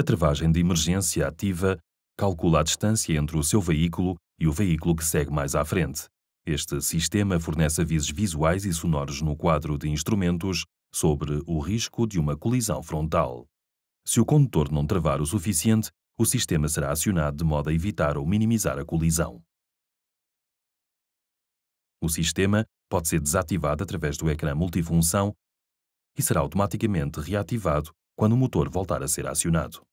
a travagem de emergência ativa calcula a distância entre o seu veículo e o veículo que segue mais à frente. Este sistema fornece avisos visuais e sonoros no quadro de instrumentos sobre o risco de uma colisão frontal. Se o condutor não travar o suficiente, o sistema será acionado de modo a evitar ou minimizar a colisão. O sistema pode ser desativado através do ecrã multifunção e será automaticamente reativado quando o motor voltar a ser acionado.